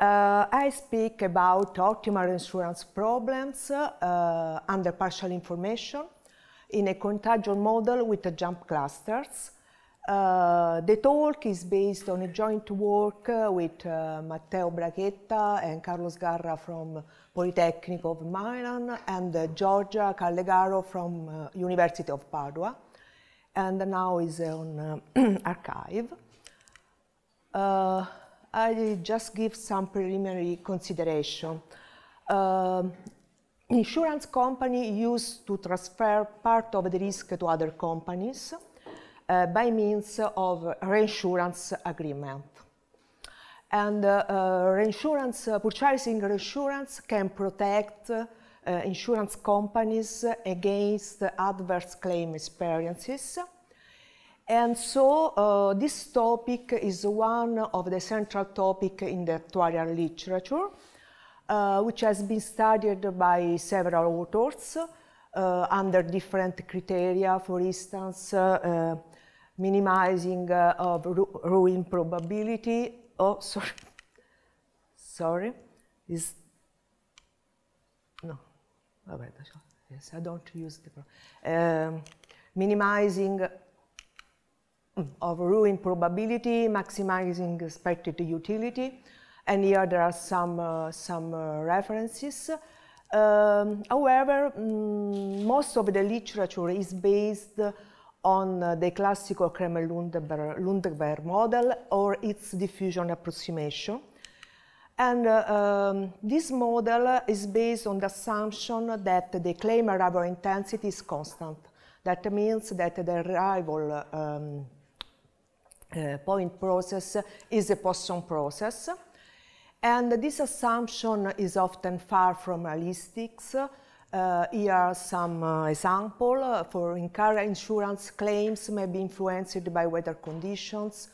Uh, I speak about optimal insurance problems uh, under partial information in a contagion model with jump clusters. Uh, the talk is based on a joint work uh, with uh, Matteo Bragetta and Carlos Garra from Polytechnic of Milan and uh, Giorgia Callegaro from University of Padua. And now is on archive. I just give some preliminary consideration. Uh, insurance company used to transfer part of the risk to other companies uh, by means of reinsurance agreement. And uh, uh reinsurance, uh, purchasing reinsurance can protect uh, insurance companies against adverse claim experiences and so uh, this topic is one of the central topics in the actuarial literature, uh, which has been studied by several authors uh, under different criteria, for instance, uh, uh, minimizing uh, of ruin probability. Oh, sorry. sorry. Is no. Yes, oh, I don't use the um, minimizing of ruin probability, maximizing expected utility. And here there are some, uh, some uh, references. Um, however, mm, most of the literature is based on uh, the classical Kremer-Lundeberg model or its diffusion approximation. And uh, um, this model is based on the assumption that the claim arrival intensity is constant. That means that the arrival um, uh, point process is a Poisson process. And this assumption is often far from realistic. Uh, here are some uh, examples. for insurance claims may be influenced by weather conditions.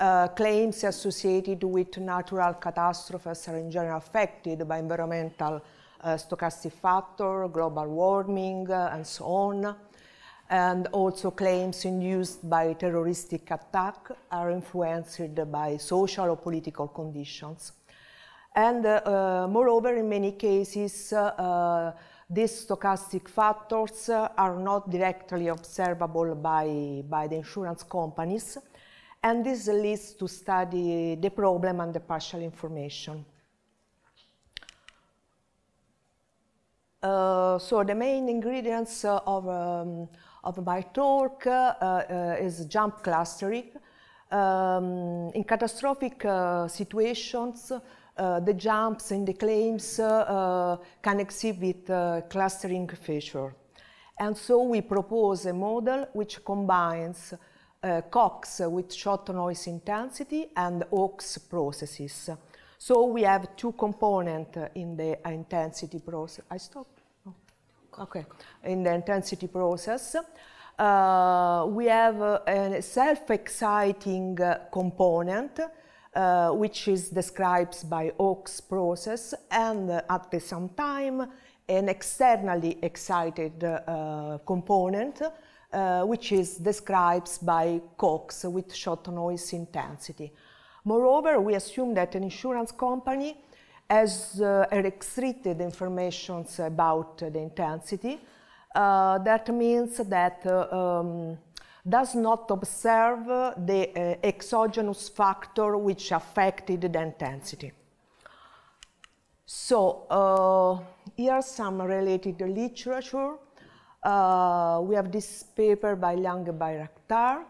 Uh, claims associated with natural catastrophes are in general affected by environmental uh, stochastic factor, global warming, uh, and so on and also claims induced by terroristic attack are influenced by social or political conditions. And uh, uh, moreover, in many cases, uh, uh these stochastic factors uh, are not directly observable by, by the insurance companies. And this leads to study the problem and the partial information. Uh, so the main ingredients of um, of my talk uh, uh, is jump clustering. Um, in catastrophic uh, situations, the jumps and the claims can exhibit clustering feature. And so we propose a model which combines uh, COX with shot noise intensity and OX processes. So we have two components in the intensity process. I stop okay, in the intensity process. Uh, we have uh, a self-exciting uh, component uh, which is described by Oakes process and uh, at the same time an externally excited uh, component which is described by Cox with short noise intensity. Moreover, we assume that an insurance company as uh, are information informations about the intensity. Uh, that means that uh, um, does not observe the uh, exogenous factor which affected the intensity. So uh, here are some related literature. Uh, we have this paper by Lange by Raktar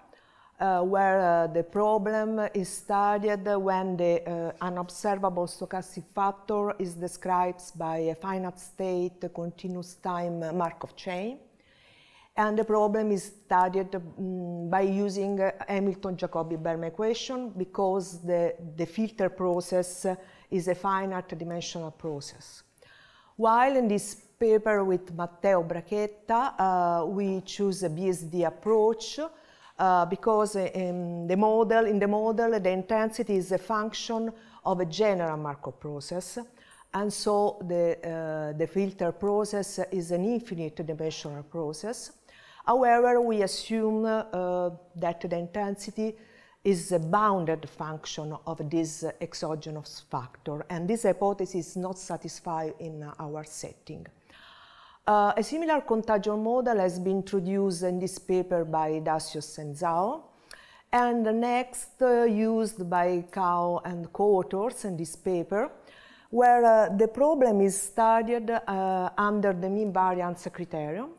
uh, where uh, the problem is studied when the uh, unobservable stochastic factor is described by a finite state continuous time Markov chain. And the problem is studied um, by using uh, Hamilton-Jacobi-Berm equation because the, the filter process is a finite dimensional process. While in this paper with Matteo Bracchetta, uh, we choose a BSD approach uh, because uh, in the model, in the model, the intensity is a function of a general Markov process, and so the, uh, the filter process is an infinite dimensional process. However, we assume that the intensity is a bounded function of this exogenous factor, and this hypothesis is not satisfied in our setting. Uh, a similar contagion model has been introduced in this paper by Dacios and Zhao, and next uh, used by Cao and co-authors in this paper, where uh, the problem is studied uh, under the mean variance criterion,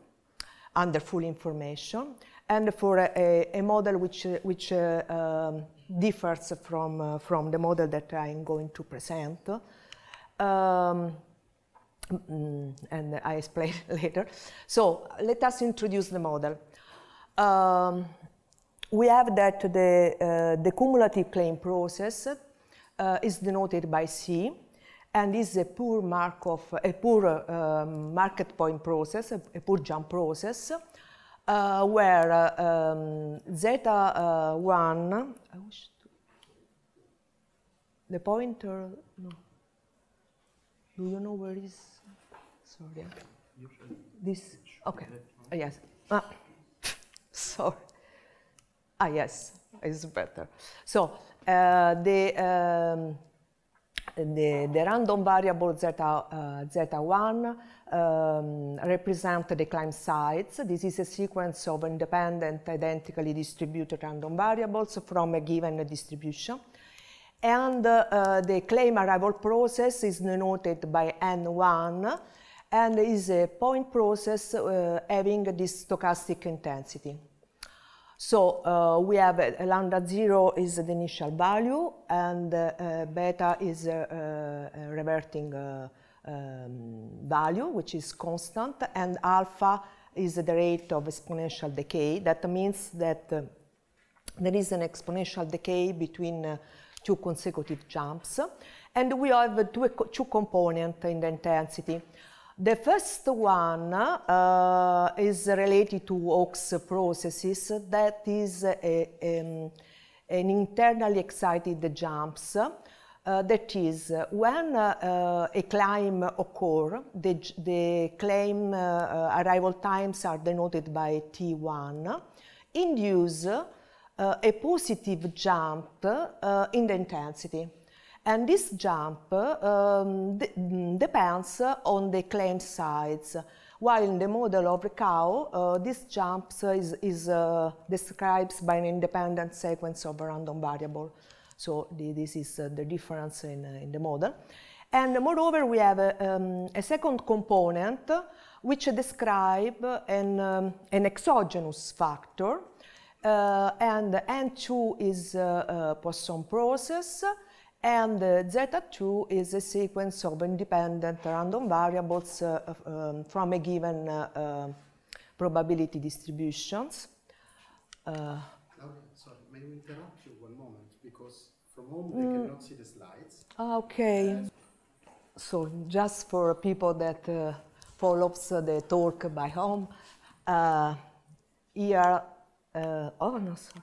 under full information, and for a, a model which, uh, which uh, um, differs from, from the model that I'm going to present. Um, Mm, and I explain later. So let us introduce the model. Um, we have that the, uh, the cumulative claim process uh, is denoted by C and is a poor Markov, a poor uh, market point process, a, a poor jump process, uh, where um, zeta1, uh, I wish to, the pointer, no, do you know where is sorry. This, okay, oh, yes. Ah, sorry. Ah, yes, it's better. So uh, the, um, the, the, random variable zeta, uh, zeta1 um, represent the climb sites. This is a sequence of independent, identically distributed random variables from a given distribution. And uh, the claim arrival process is denoted by N1 and is a point process uh, having this stochastic intensity. So uh, we have uh, lambda zero is the initial value and uh, beta is a, uh, a reverting um, value, which is constant, and alpha is the rate of exponential decay. That means that there is an exponential decay between two consecutive jumps. And we have two, two components in the intensity. The first one uh, is related to OX processes, that is a, a, um, an internally excited jumps. Uh, that is, when uh, a climb occurs, the, the claim uh, uh, arrival times are denoted by T1, induce uh, a positive jump in the intensity. And this jump um, mm, depends on the claim size, while in the model of the uh, this jump is, is uh, described by an independent sequence of a random variable. So the, this is uh, the difference in, uh, in, the model. And moreover, we have a, um, a second component which describe an, um, an exogenous factor. Uh, and N2 is a uh, Poisson process. And uh, zeta2 is a sequence of independent random variables uh, um, from a given uh, um, probability distributions. Okay, sorry, may we interrupt you one moment? Because from home mm. they cannot see the slides. Okay. so just for people that follows the talk by home, here, uh, oh no, sorry.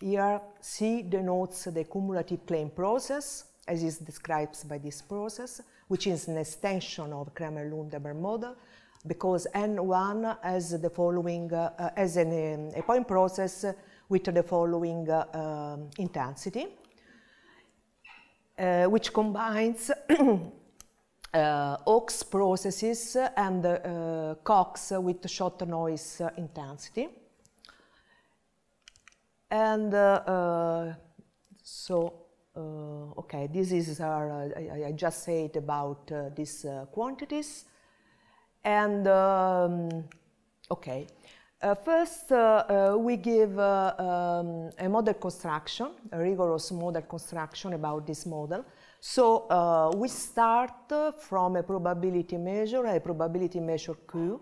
Here, C denotes the cumulative claim process, as is described by this process, which is an extension of Kramer-Lundeberg model, because N1 has the following, uh, as an, um, a point process with the following uh, um, intensity, uh, which combines uh, processes and uh, Cox with short noise uh, intensity. And uh, uh, so, uh, okay, this is our, I, I, just said about these quantities. And um, okay, uh, first, uh, uh, we give um, a model construction, a rigorous model construction about this model. So we start from a probability measure, a probability measure Q,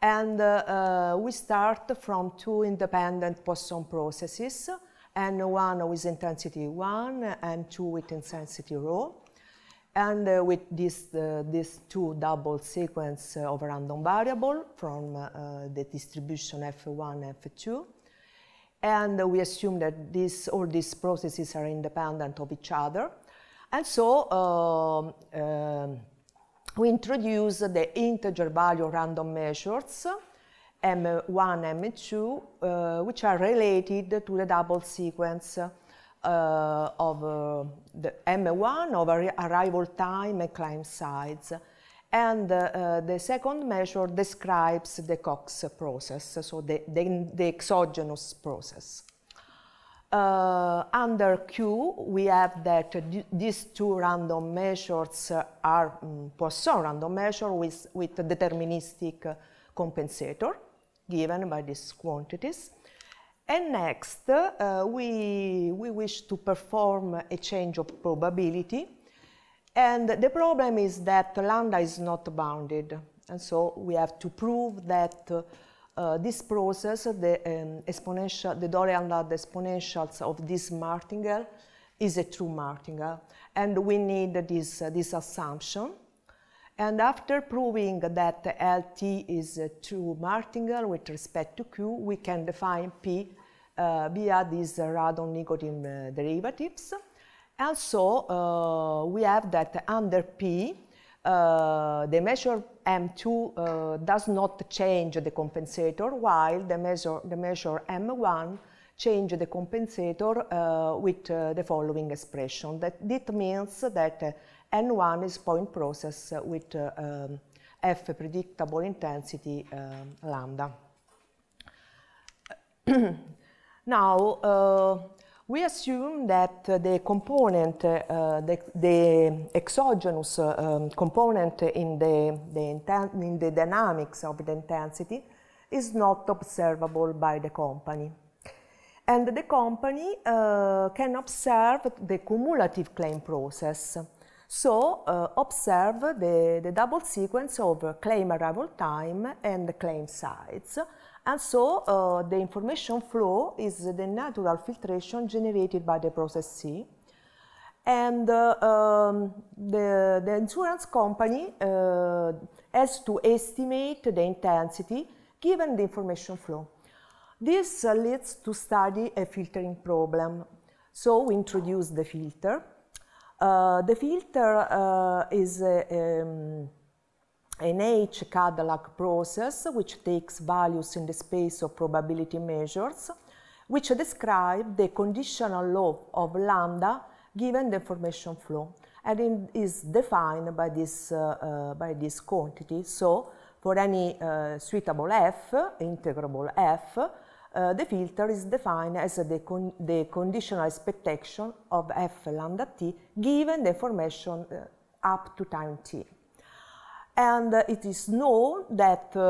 and uh, uh, we start from two independent Poisson processes, and one with intensity 1 and two with intensity rho. And uh, with uh, these this two double sequence uh, of random variable from uh, the distribution F1, F2. And we assume that this, all these processes are independent of each other. And so um, um, we introduce the integer value random measures, M1, M2, uh, which are related to the double sequence uh, of uh, the M1 of arrival time and climb size. And uh, the second measure describes the Cox process, so the, the, the exogenous process. Uh, under Q, we have that these two random measures are um, mm, Poisson random measure with, with deterministic compensator given by these quantities. And next, uh, we, we wish to perform a change of probability. And the problem is that lambda is not bounded. And so we have to prove that uh, this process, the um, exponential, the Dorian exponentials of this martingale is a true martingale, and we need this, uh, this assumption. And after proving that LT is a true martingale with respect to Q, we can define P uh, via these radon nicotine uh, derivatives. Also, uh, we have that under P, uh, the measure M2 uh, does not change the compensator, while the measure, the measure M1 change the compensator uh, with uh, the following expression. That, that means that uh, N1 is point process with um, F predictable intensity um, lambda. now, we assume that uh, the component, uh, the, the, exogenous uh, um, component in the, the in the dynamics of the intensity is not observable by the company. And the company uh, can observe the cumulative claim process. So uh, observe the, the double sequence of claim arrival time and claim size and so uh, the information flow is the natural filtration generated by the process C. And uh, um, the, the, insurance company uh, has to estimate the intensity given the information flow. This uh, leads to study a filtering problem. So we introduce the filter. Uh, the filter uh, is a, um, an H-Cadillac process, which takes values in the space of probability measures, which describe the conditional law of lambda given the information flow, and it is defined by this, uh, uh, by this quantity. So, for any uh, suitable f, integrable f, uh, the filter is defined as the, con the conditional expectation of f lambda t given the information uh, up to time t. And uh, it is known that uh,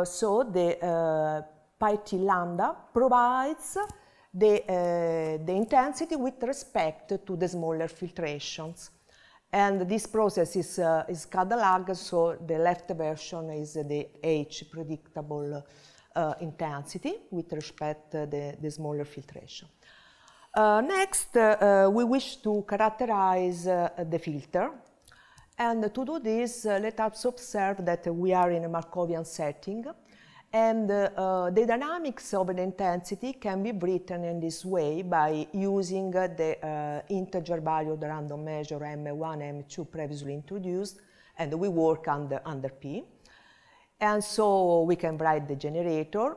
uh, so the pi lambda provides the, the intensity with respect to the smaller filtrations. And this process is, uh, is CADA-lag, so the left version is the H predictable uh, intensity with respect to the, the smaller filtration. Uh, next, we wish to characterize the filter and to do this, uh, let us observe that we are in a Markovian setting. And uh, the dynamics of an intensity can be written in this way by using uh, the integer valued the random measure m1, m2 previously introduced, and we work under, under P. And so we can write the generator,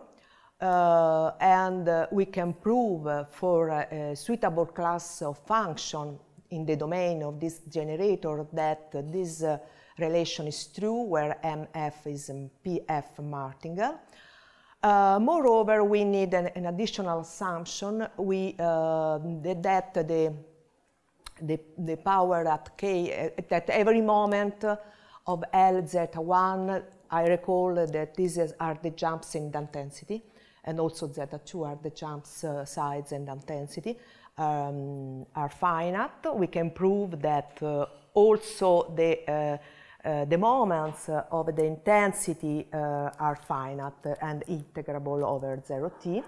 uh, and uh, we can prove uh, for a suitable class of function in the domain of this generator that this uh, relation is true where MF is um, PF martingale. Uh, moreover, we need an, an additional assumption we, uh, that the, the, the, power at k, at every moment of L zeta1, I recall that these are the jumps in density, and also zeta2 are the jumps uh, sides and density um, are finite. We can prove that uh, also the uh, uh the moments uh, of the intensity uh, are finite and integrable over 0t.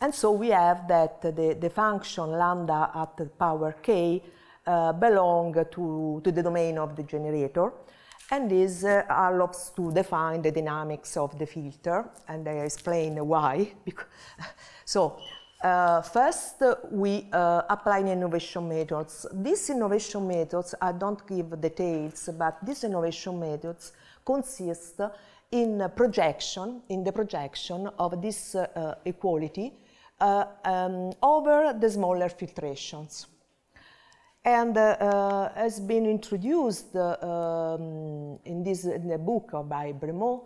And so we have that the, the function lambda at power k uh, belong to, to the domain of the generator. And this allows to define the dynamics of the filter. And I explain why. so uh, first, uh, we uh, apply innovation methods. These innovation methods, I don't give details, but these innovation methods consist in projection, in the projection of this uh, uh, equality um, over the smaller filtrations. And has been introduced um, in this in the book by Bremont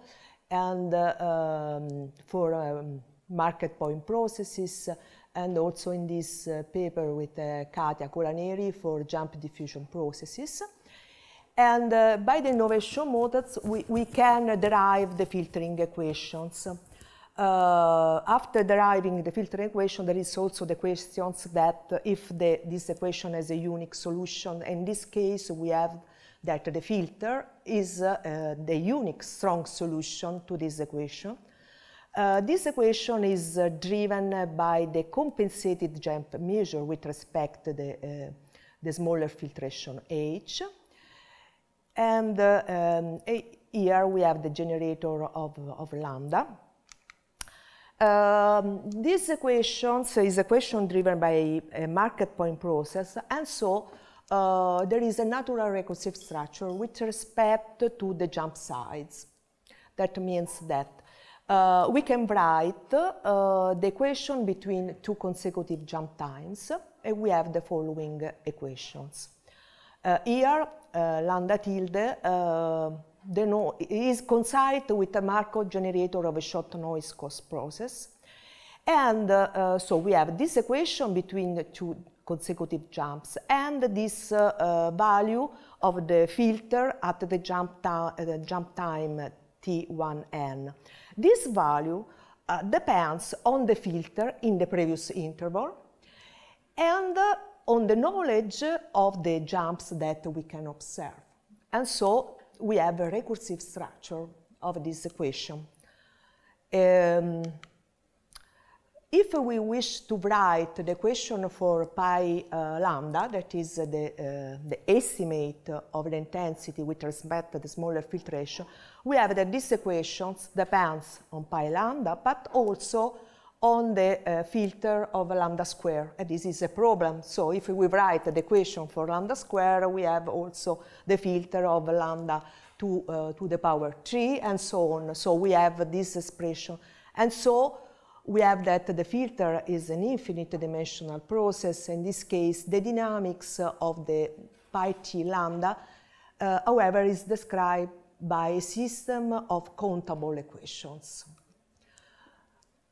and um, for um, market point processes, and also in this uh, paper with uh, Katia Colaneri for jump diffusion processes. And uh, by the innovation models, we, we can derive the filtering equations. Uh, after deriving the filtering equation, there is also the questions that if the, this equation has a unique solution, in this case, we have that the filter is uh, the unique strong solution to this equation. Uh, this equation is uh, driven uh, by the compensated jump measure with respect to the, uh, the smaller filtration H. And uh, um, here we have the generator of, of lambda. Um, this equation so is a question driven by a market point process, and so uh, there is a natural recursive structure with respect to the jump size. That means that uh, we can write uh, the equation between two consecutive jump times, and we have the following equations. Uh, here, uh, lambda tilde uh, is coincide with the Markov generator of a short noise cost process. And uh, so we have this equation between the two consecutive jumps and this value of the filter at the jump, jump time T1n. This value uh, depends on the filter in the previous interval and uh, on the knowledge of the jumps that we can observe. And so we have a recursive structure of this equation. Um, if we wish to write the equation for pi uh, lambda, that is the, uh, the estimate of the intensity with respect to the smaller filtration, we have that this equation depends on pi lambda, but also on the uh, filter of lambda square. And this is a problem. So if we write the equation for lambda square, we have also the filter of lambda to, uh, to the power 3 and so on. So we have this expression. And so we have that the filter is an infinite dimensional process. In this case, the dynamics of the pi t lambda, uh, however, is described by a system of countable equations.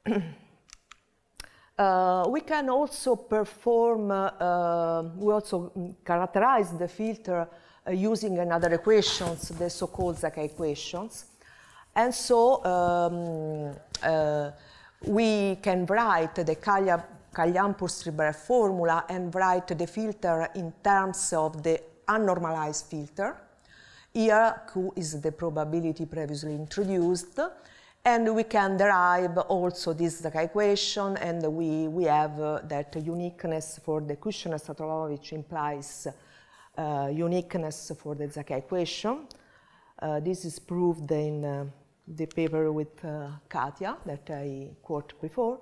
uh, we can also perform, uh, uh we also mm, characterize the filter uh, using another equations, the so-called Zakai equations. And so um, uh, we can write the Kalyan-Purstriber formula and write the filter in terms of the unnormalized filter. Here, Q is the probability previously introduced. And we can derive also this equation, and we, we have uh, that uniqueness for the kushner which implies uh, uniqueness for the Zaka equation. Uh, this is proved in uh, the paper with uh, Katia that I quoted before.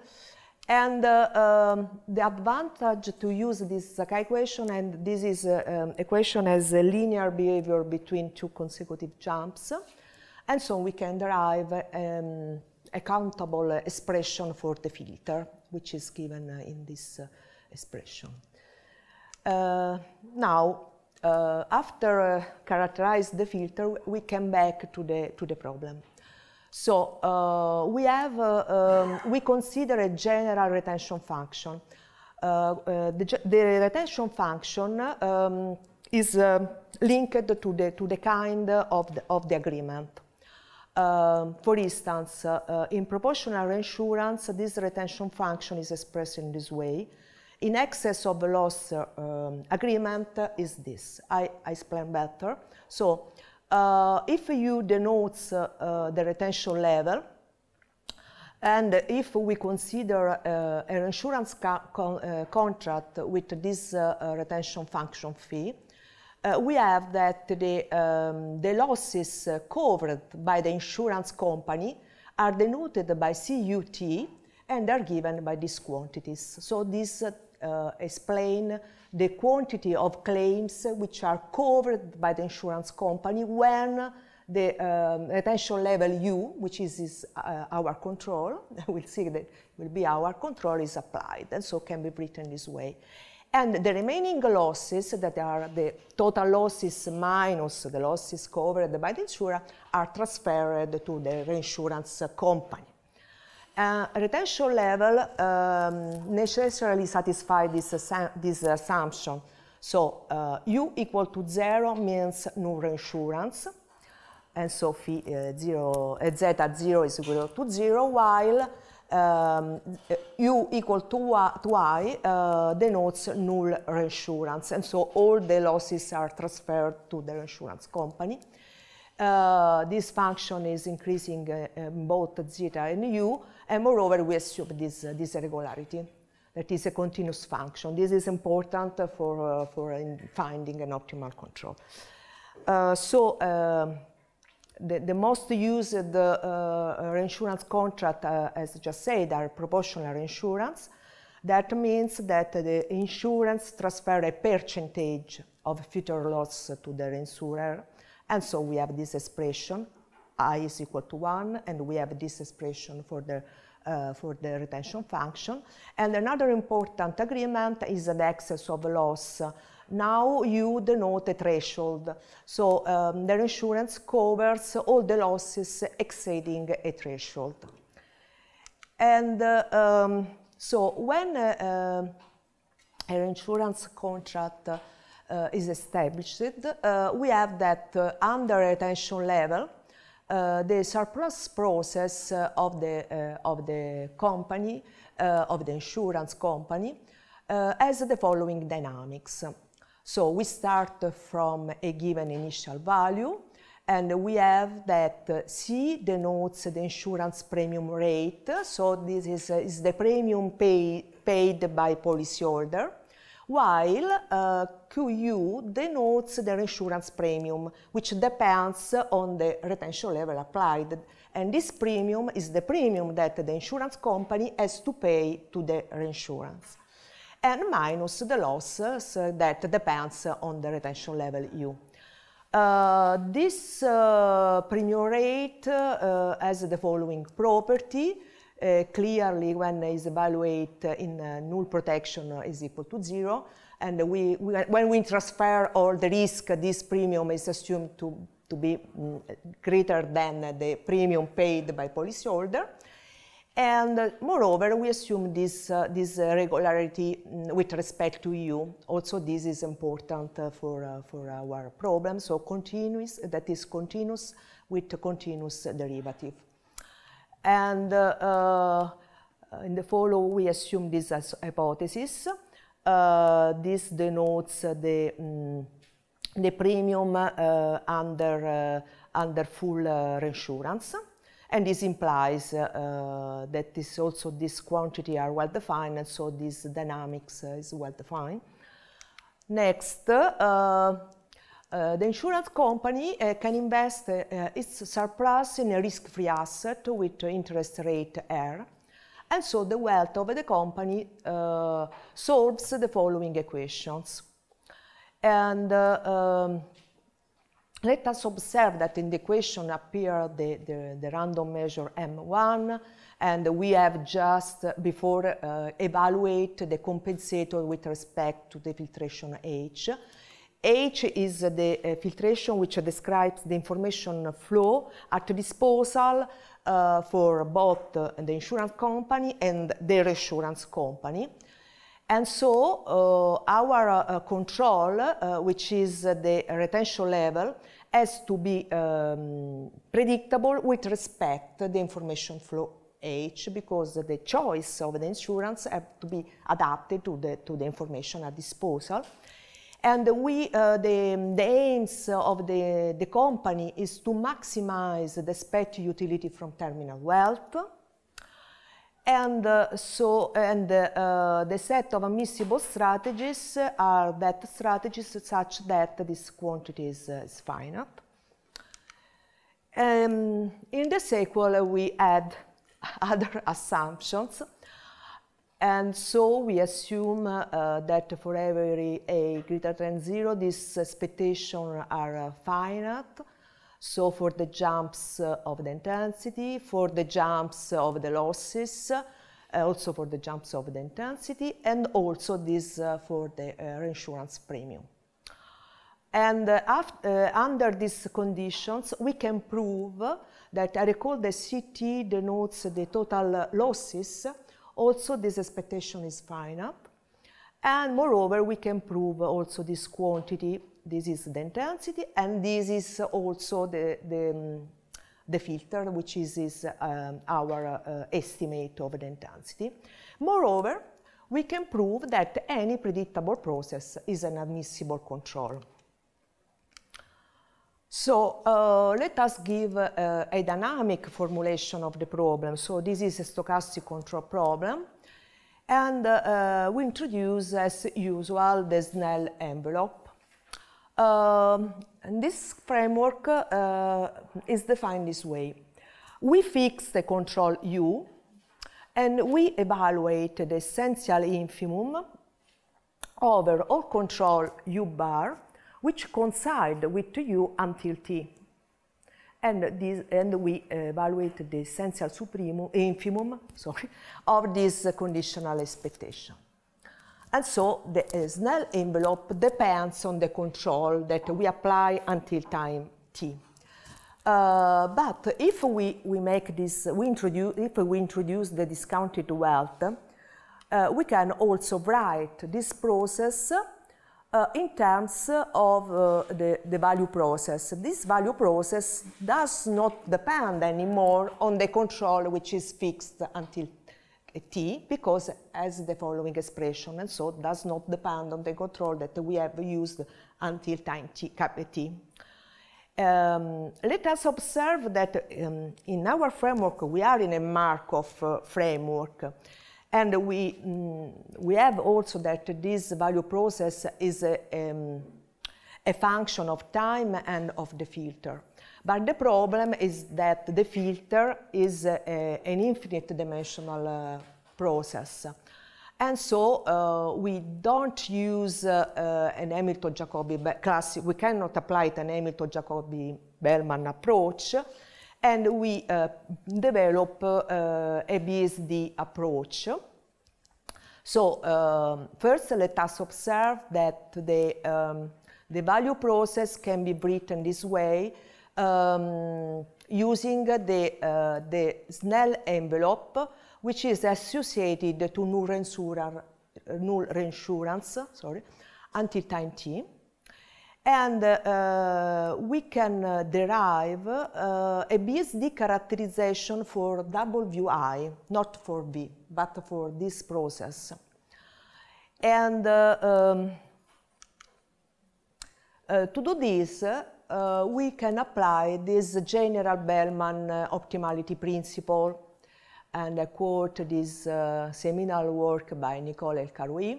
And uh, um, the advantage to use this Sakai equation, and this is an uh, um, equation as a linear behavior between two consecutive jumps, and so we can derive um, a countable expression for the filter, which is given in this expression. Uh, now, uh, after uh, characterize the filter, we come back to the, to the problem. So uh, we have, uh, um, we consider a general retention function. Uh, uh the, the, retention function um, is uh, linked to the, to the kind of the, of the agreement. Um, for instance, uh, in proportional reinsurance, this retention function is expressed in this way. In excess of loss um, agreement is this. I, I explain better. So uh, if u denotes uh, uh, the retention level, and if we consider an insurance con contract with this retention function fee, uh, we have that the, um, the losses covered by the insurance company are denoted by CUT and are given by these quantities. So these uh, uh, explain the quantity of claims which are covered by the insurance company when the um, retention level U, which is, is uh, our control, we'll see that will be our control, is applied, and so can be written this way. And the remaining losses, that are the total losses minus the losses covered by the insurer, are transferred to the reinsurance company. Uh, retention level um, necessarily satisfies this, assu this assumption. So uh, U equal to zero means no reinsurance, and so phi, uh, zero, uh, zero is equal to zero, while um, uh, U equal to, y, to I uh, denotes null reinsurance, and so all the losses are transferred to the reinsurance company. Uh, this function is increasing uh, um, both zeta and u, and moreover we assume this, uh, this irregularity that is a continuous function. This is important for, uh, for uh, finding an optimal control. so um, the, the, most used reinsurance contract, as just said, are proportional reinsurance. That means that the insurance transfer a percentage of future loss to the reinsurer and so we have this expression, i is equal to 1, and we have this expression for the, uh, for the retention function. And another important agreement is an excess of loss. Now you denote a threshold, so um, the insurance covers all the losses exceeding a threshold. And uh, um, so when uh, uh, an insurance contract uh, is established, uh, we have that uh, under retention level, the surplus process of, the, of the company, of the insurance company, has the following dynamics. So we start from a given initial value, and we have that C denotes the insurance premium rate, so this is, is the premium pay, paid by policyholder while uh, QU denotes the insurance premium, which depends on the retention level applied. And this premium is the premium that the insurance company has to pay to the reinsurance, and minus the losses that depends on the retention level U. Uh, this uh, premium rate uh, has the following property uh, clearly when is evaluate in uh, null protection is equal to zero. And we, we, when we transfer all the risk, this premium is assumed to, to be mm, greater than the premium paid by policyholder. And uh, moreover, we assume this, uh, this regularity mm, with respect to EU. Also, this is important uh, for, for our problem. So continuous, that is continuous with continuous derivative. And uh, uh, in the follow, we assume this as hypothesis. Uh, this denotes the, um, the premium under, under full reinsurance. And this implies uh, that this also this quantity are well defined, and so this dynamics uh, is well defined. Next, uh, uh, the insurance company uh, can invest uh, its surplus in a risk-free asset with interest rate R, and so the wealth of the company uh, solves the following equations. And uh, um, let us observe that in the equation appear the, the, the random measure M1, and we have just before uh, evaluate the compensator with respect to the filtration H, H is the uh, filtration which describes the information flow at disposal uh, for both the insurance company and the reinsurance company. And so uh, our uh, control, uh, which is the retention level, has to be um, predictable with respect to the information flow H because the choice of the insurance have to be adapted to the, to the information at disposal. And we, uh, the, the, aims of the, the company is to maximize the SPET utility from terminal wealth. And uh, so, and uh, the set of admissible strategies are that strategies such that this quantity uh, is, is finite. Um, in the sequel, we add other assumptions and so we assume uh, that for every a greater than zero, these expectations are uh, finite. So for the jumps uh, of the intensity, for the jumps of the losses, also for the jumps of the intensity, and also this uh, for the uh, reinsurance premium. And uh, after, under these conditions, we can prove that I recall the CT denotes the total losses also, this expectation is fine up. And moreover, we can prove also this quantity. This is the intensity, and this is also the, the, um, the filter, which is, is um, our uh, estimate of the intensity. Moreover, we can prove that any predictable process is an admissible control. So uh, let us give uh, a dynamic formulation of the problem. So this is a stochastic control problem. And uh, we introduce, as usual, the Snell envelope. Um, and this framework uh, is defined this way. We fix the control U, and we evaluate the essential infimum over all control U bar which coincide with TU until T. And, this, and we uh, evaluate the essential supremum, infimum sorry, of this conditional expectation. And so the Snell envelope depends on the control that we apply until time t. Uh, but if we, we make this, we introduce, if we introduce the discounted wealth, uh, we can also write this process uh, in terms of uh, the, the value process. This value process does not depend anymore on the control which is fixed until t because as the following expression and so does not depend on the control that we have used until time t, capital t. Um, let us observe that um, in our framework we are in a Markov uh, framework. And we, mm, we have also that this value process is a, um, a function of time and of the filter. But the problem is that the filter is an infinite dimensional uh, process. And so uh, we don't use uh, uh, an Hamilton-Jacobi classic, we cannot apply an Hamilton-Jacobi-Bellman approach and we uh, develop uh, a BSD approach. So um, first, let us observe that the, um, the value process can be written this way um, using the, uh, the Snell envelope, which is associated to null reinsurance, null reinsurance sorry, until time t and uh, we can uh, derive uh, a BSD characterization for WI, not for v, but for this process. And uh, um, uh, to do this, uh, we can apply this general Bellman optimality principle, and I quote this seminal work by Nicole El-Karoui,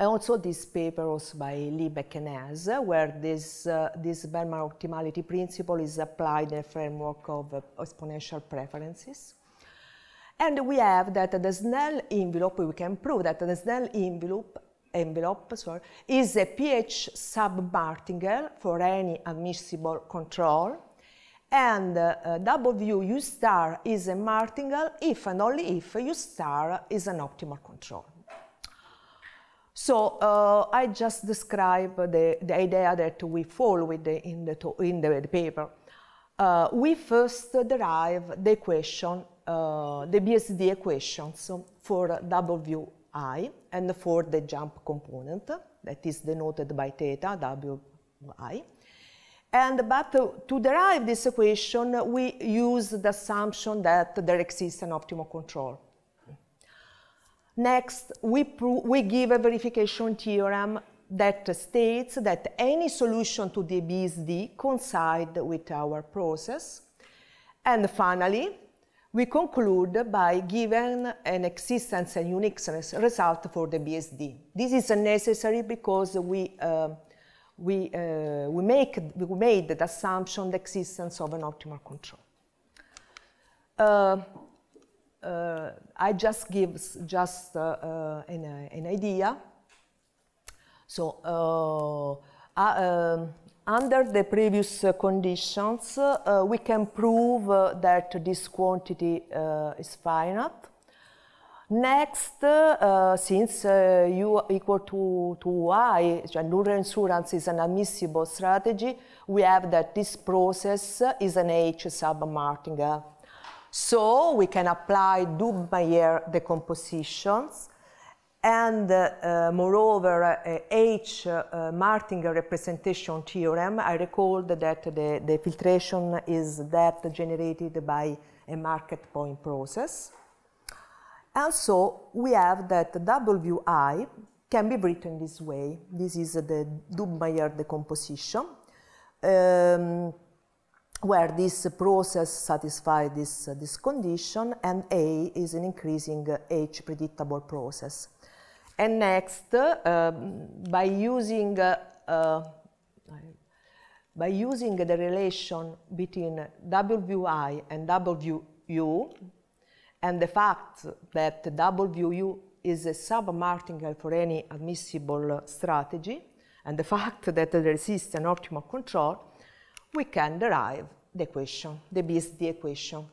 and also paper also by Lee and where this, uh, this Berman optimality principle is applied in a framework of uh, exponential preferences. And we have that the Snell envelope, we can prove that the Snell envelope envelope sorry, is a pH sub-martingale for any admissible control. And uh, W U star is a martingale if and only if U star is an optimal control. So uh, I just describe the, the idea that we follow the, in, the, in the, paper. Uh, we first derive the equation, uh, the BSD equations for WI and for the jump component that is denoted by theta WI. And but to derive this equation, we use the assumption that there exists an optimal control. Next, we, we give a verification theorem that states that any solution to the BSD coincides with our process. And finally, we conclude by giving an existence and uniqueness result for the BSD. This is necessary because we, uh, we, uh, we, make, we made the assumption the existence of an optimal control. Uh, uh, I just give just uh, uh, an, an, idea. So um, under the previous conditions, we can prove that this quantity is finite. Next, uh, since uh, u equal to, to y, so Lunar insurance is an admissible strategy, we have that this process is an H sub Martingale so we can apply Dubmayer decompositions and uh, uh, moreover uh, H uh, Martinger representation theorem. I recalled that the, the, filtration is that generated by a market point process. And so we have that WI can be written this way. This is the Dubmayer decomposition. Um, where this process satisfies this, uh, this condition, and A is an increasing uh, H predictable process. And next, uh, um, by using uh, uh, by using the relation between WI and WU, and the fact that WU is a submartingale for any admissible uh, strategy, and the fact that there exists an optimal control, we can derive the equation, the BSD equation.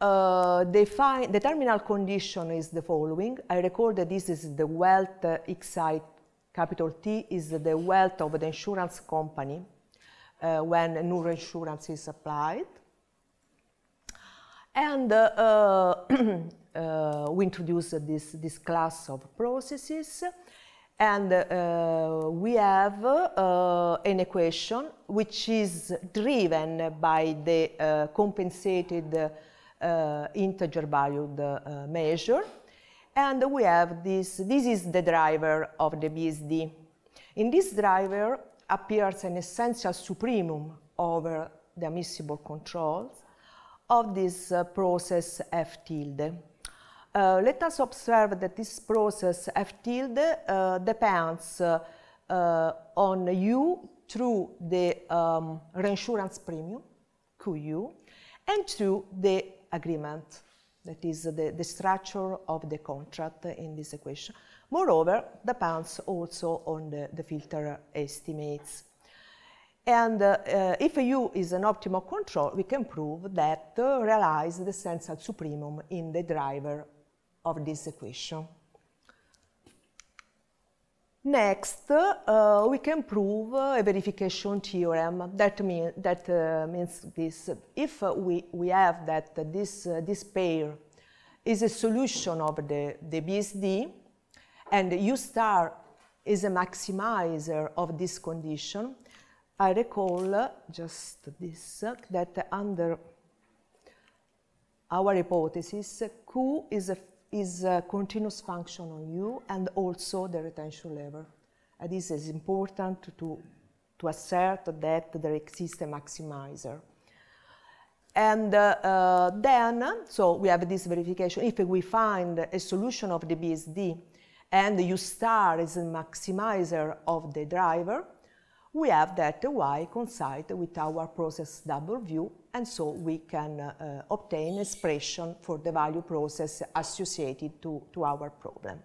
Uh, define, the terminal condition is the following. I record that this is the wealth uh, XI capital T is the wealth of the insurance company uh, when new insurance is applied. And uh, uh, uh, we introduce this, this class of processes. And uh, we have uh, an equation which is driven by the uh, compensated uh, integer valued uh, measure. And we have this, this is the driver of the BSD. In this driver appears an essential supremum over the admissible controls of this uh, process F tilde. Uh, let us observe that this process F tilde uh, depends uh, uh on U through the um, reinsurance premium, QU, and through the agreement, that is the, the structure of the contract in this equation. Moreover, depends also on the, the filter estimates. And uh, uh, if U is an optimal control, we can prove that uh, realize the sensor supremum in the driver of this equation. Next, uh, we can prove a verification theorem. That, mean, that uh, means this. If we, we have that this, uh, this pair is a solution of the, the BSD, and U star is a maximizer of this condition, I recall just this, that under our hypothesis, Q is a is a continuous function on U and also the retention level. And this is important to, to assert that there exists a maximizer. And uh, uh, then, so we have this verification. If we find a solution of the BSD and U star is a maximizer of the driver, we have that Y coincide with our process W and so we can uh, uh obtain expression for the value process associated to, to our problem.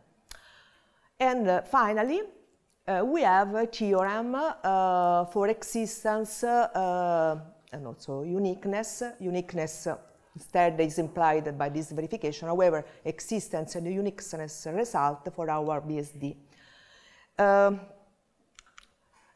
And uh, finally, uh, we have a theorem uh, for existence and uh, also uniqueness. Uniqueness instead is implied by this verification, however, existence and uniqueness result for our BSD. Um,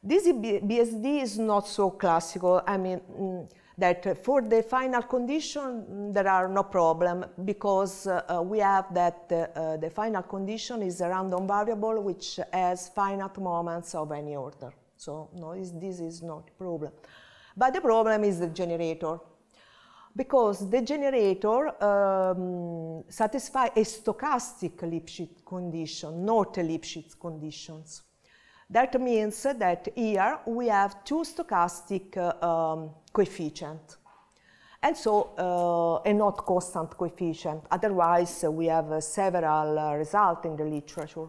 this BSD is not so classical, I mean, mm, that for the final condition there are no problem because uh, we have that uh, uh, the final condition is a random variable which has finite moments of any order. So no, this is not a problem. But the problem is the generator because the generator um, satisfies a stochastic Lipschitz condition, not a Lipschitz conditions. That means that here we have two stochastic uh, um, coefficients. And so uh, a not constant coefficient. Otherwise, uh, we have uh, several uh, results in the literature.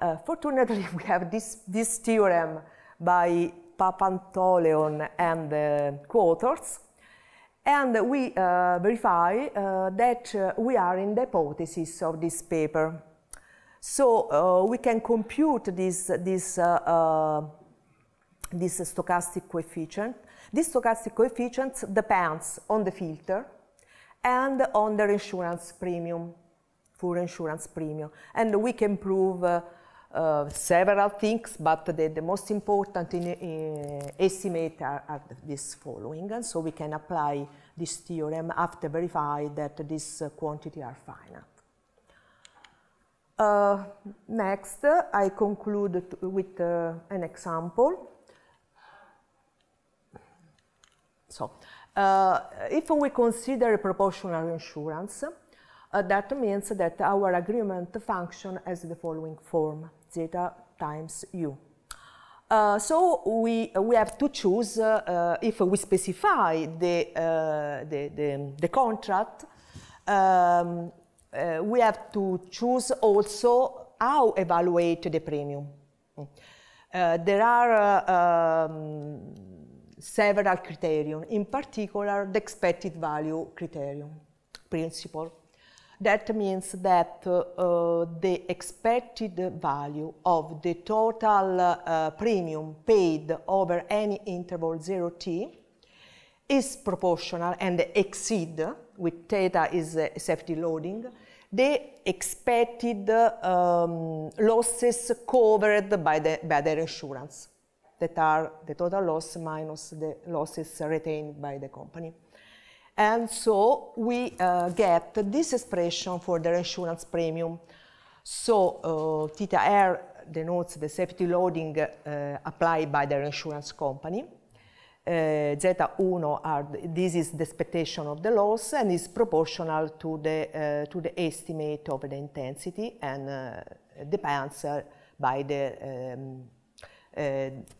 Uh, fortunately, we have this, this theorem by Papantoleon and the co And we verify that we are in the hypothesis of this paper. So uh, we can compute this, this, uh, uh, this stochastic coefficient. This stochastic coefficient depends on the filter and on the insurance premium, full insurance premium. And we can prove uh, several things, but the, the most important in, in estimate are, are, this following. And so we can apply this theorem after verify that these quantities are final. Uh, next, uh, I conclude with uh, an example. So, uh, if we consider proportional insurance, uh, that means that our agreement function has the following form, zeta times u. Uh, so we, we have to choose if we specify the, the, the, the contract um, uh, we have to choose also how evaluate the premium. Mm. Uh, there are uh, um, several criteria, in particular the expected value criterion principle. That means that uh, the expected value of the total uh, premium paid over any interval 0t is proportional and exceed with theta is uh, safety loading they expected um, losses covered by, the, by their insurance that are the total loss minus the losses retained by the company. And so we uh, get this expression for the insurance premium. So uh, theta R denotes the safety loading uh, applied by their insurance company. Eh, zeta1 are, this is the expectation of the loss and is proportional to the, eh, to the estimate of the intensity and eh, depends by the, um,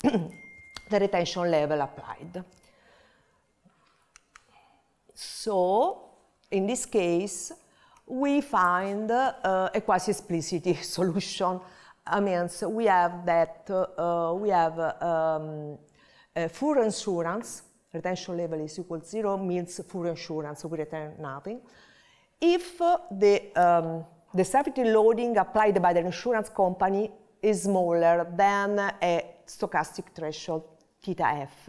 the retention level applied. So, in this case, we find uh, a quasi-explicit solution. I mean, so we have that, uh, we have um, uh, eh, for insurance, retention level is equal to zero means for insurance, we return nothing. If uh, the, um, the safety loading applied by the insurance company is smaller than a stochastic threshold theta f,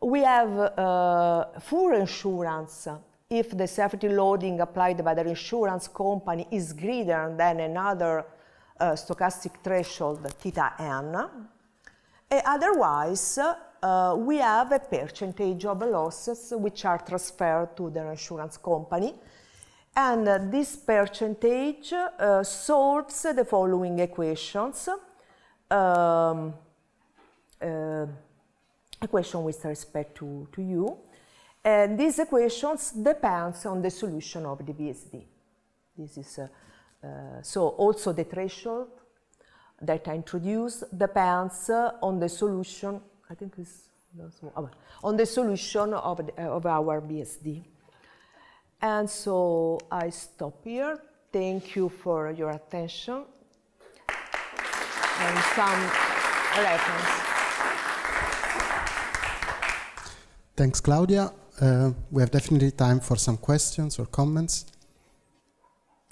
we have uh, for insurance if the safety loading applied by the insurance company is greater than another uh, stochastic threshold theta n, Otherwise, uh, we have a percentage of losses which are transferred to the insurance company. And uh, this percentage uh, solves the following equations. Um, uh, equation with respect to, to U. And these equations depends on the solution of the BSD. This is, uh, uh, so also the threshold that I introduce depends on the solution, I think it's oh, on the solution of, uh, of our BSD. And so I stop here. Thank you for your attention and some reference. Thanks, Claudia. Uh, we have definitely time for some questions or comments.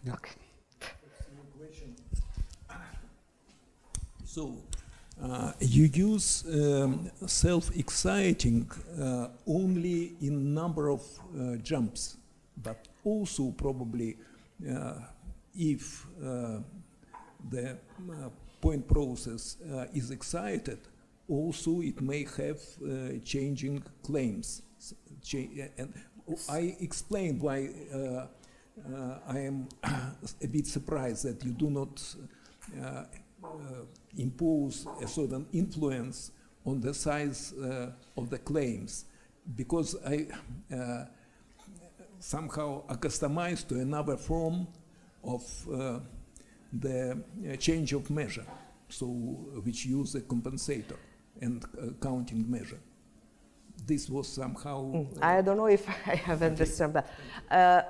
Yeah. Okay. So uh, you use um, self-exciting uh, only in number of uh, jumps, but also probably uh, if uh, the uh, point process is excited, also it may have changing claims. Ch and I explained why I am a bit surprised that you do not uh, impose a certain influence on the size uh, of the claims because I uh, somehow accustomed to another form of the change of measure, so which use a compensator and counting measure this was somehow. Hmm, uh, I don't know if I have understood that. Uh,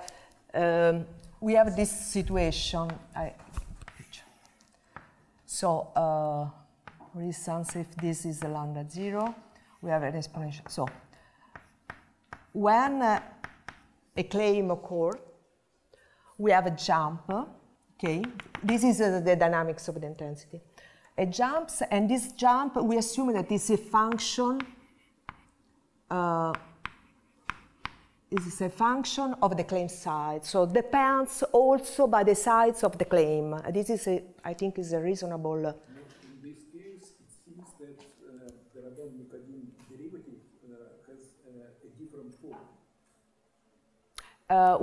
um, we have this situation. I, so uh, resonance, if this is lambda 0, we have an exponential. So when uh, a claim occurs, we have a jump, okay? This is uh, the dynamics of the intensity. A jumps, and this jump, we assume that it's a function uh, is a function of the claim size. So depends also by the size of the claim. This is, a, I think, is a reasonable. in this case, it seems that uh, the radon derivative uh, has a different form.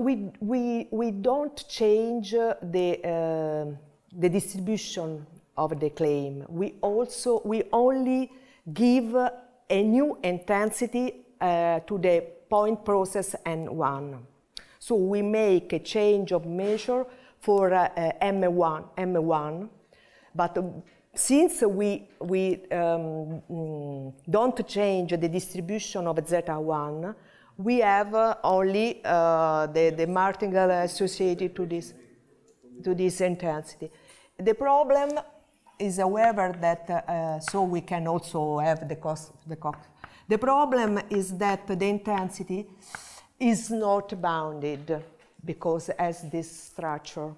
we, we, we don't change uh, the, uh, the distribution of the claim. We also, we only give uh, a new intensity to the point process N1. So we make a change of measure for uh, M1, uh, M1, but since we, we um, mm, don't change the distribution of Z one we have uh, only uh, the, the martingale associated to this, to this intensity. The problem is, however, that uh, so we can also have the, cost, the cost. The problem is that the intensity is not bounded because as this structure.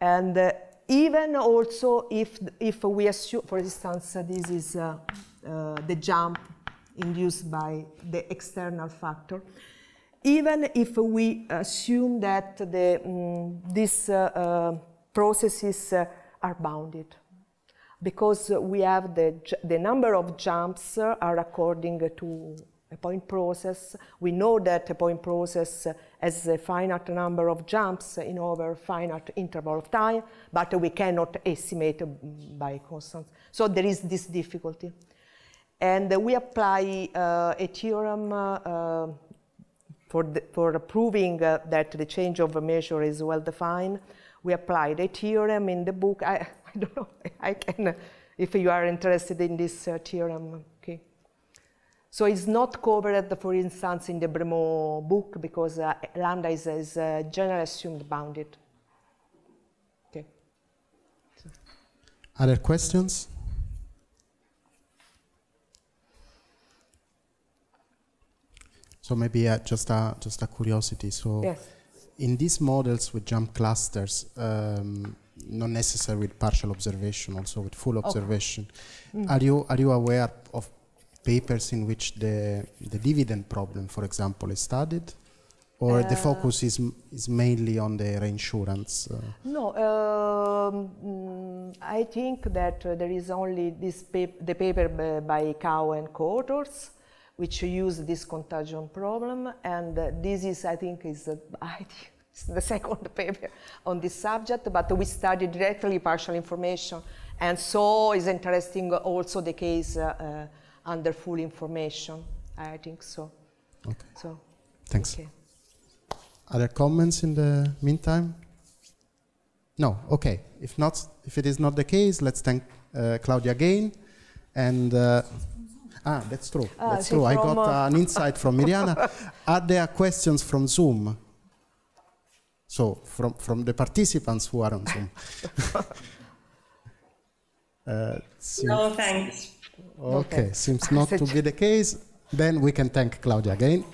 And uh, even also if, if we assume, for instance, uh, this is uh, uh the jump induced by the external factor, even if we assume that the, mm, these uh, uh, processes are bounded because we have the, the number of jumps are according to a point process. We know that a point process has a finite number of jumps in over finite interval of time, but we cannot estimate by constants. So there is this difficulty. And we apply uh, a theorem uh, for, the, for proving uh, that the change of a measure is well defined. We applied a theorem in the book. I, don't know. I can, if you are interested in this uh, theorem, okay. So it's not covered, for instance, in the Bremo book because uh, lambda is, is uh, generally assumed bounded. Okay. So. Other questions? So maybe uh, just a just a curiosity. So yes. in these models with jump clusters, um, not necessarily with partial observation, also with full observation. Okay. Mm. Are you are you aware of papers in which the the dividend problem, for example, is studied? or uh, the focus is is mainly on the reinsurance? Uh. No, um, mm, I think that uh, there is only this pap the paper by Cowen and co-authors, which use this contagion problem, and uh, this is, I think, is I the second paper on this subject, but we studied directly partial information. And so is interesting also the case uh, uh, under full information. I think so. Okay. So. Thanks. Okay. Other comments in the meantime? No. Okay. If not, if it is not the case, let's thank uh, Claudia again, and. Uh, ah, that's true. Ah, that's true. I got uh, an insight from Miriana. Are there questions from Zoom? So from, from the participants who are on Zoom. uh, no, thanks. Okay, seems not to be the case. Then we can thank Claudia again.